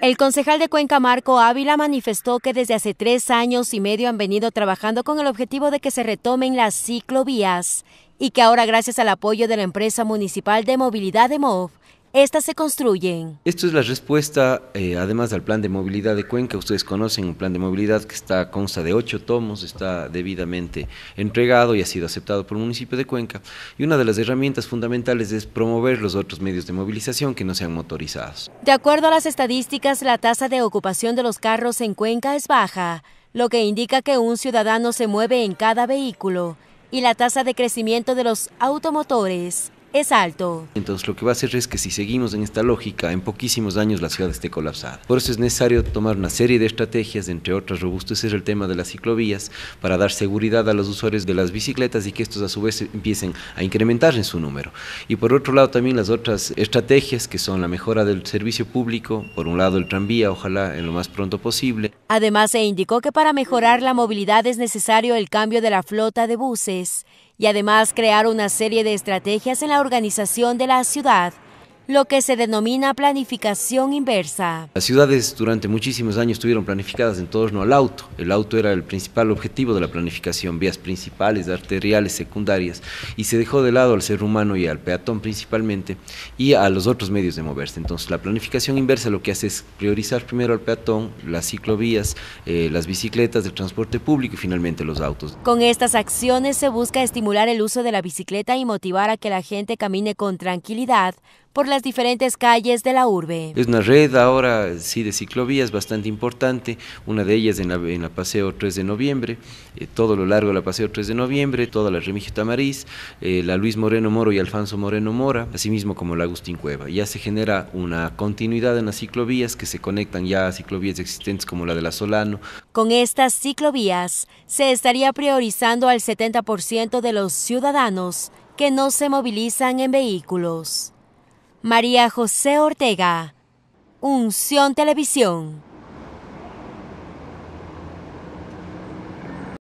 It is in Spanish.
El concejal de Cuenca Marco Ávila manifestó que desde hace tres años y medio han venido trabajando con el objetivo de que se retomen las ciclovías y que ahora gracias al apoyo de la empresa municipal de movilidad de MOV estas se construyen. Esto es la respuesta, eh, además del plan de movilidad de Cuenca. Ustedes conocen un plan de movilidad que está consta de ocho tomos, está debidamente entregado y ha sido aceptado por el municipio de Cuenca. Y una de las herramientas fundamentales es promover los otros medios de movilización que no sean motorizados. De acuerdo a las estadísticas, la tasa de ocupación de los carros en Cuenca es baja, lo que indica que un ciudadano se mueve en cada vehículo y la tasa de crecimiento de los automotores es alto. Entonces lo que va a hacer es que si seguimos en esta lógica, en poquísimos años la ciudad esté colapsada. Por eso es necesario tomar una serie de estrategias, entre otras es el tema de las ciclovías para dar seguridad a los usuarios de las bicicletas y que estos a su vez empiecen a incrementar en su número. Y por otro lado también las otras estrategias que son la mejora del servicio público, por un lado el tranvía, ojalá en lo más pronto posible. Además se indicó que para mejorar la movilidad es necesario el cambio de la flota de buses y además crear una serie de estrategias en la organización de la ciudad lo que se denomina planificación inversa. Las ciudades durante muchísimos años estuvieron planificadas en torno al auto. El auto era el principal objetivo de la planificación, vías principales, arteriales, secundarias, y se dejó de lado al ser humano y al peatón principalmente y a los otros medios de moverse. Entonces la planificación inversa lo que hace es priorizar primero al peatón, las ciclovías, eh, las bicicletas, el transporte público y finalmente los autos. Con estas acciones se busca estimular el uso de la bicicleta y motivar a que la gente camine con tranquilidad, por las diferentes calles de la urbe. Es una red ahora sí de ciclovías bastante importante, una de ellas en la, Paseo 3 de Noviembre, eh, todo lo largo de la Paseo 3 de Noviembre, toda la Remigio Tamariz, eh, la Luis Moreno Moro y Alfonso Moreno Mora, asimismo como la Agustín Cueva. Ya se genera una continuidad en las ciclovías que se conectan ya a ciclovías existentes como la de la Solano. Con estas ciclovías se estaría priorizando al 70% de los ciudadanos que no se movilizan en vehículos. María José Ortega, Unción Televisión.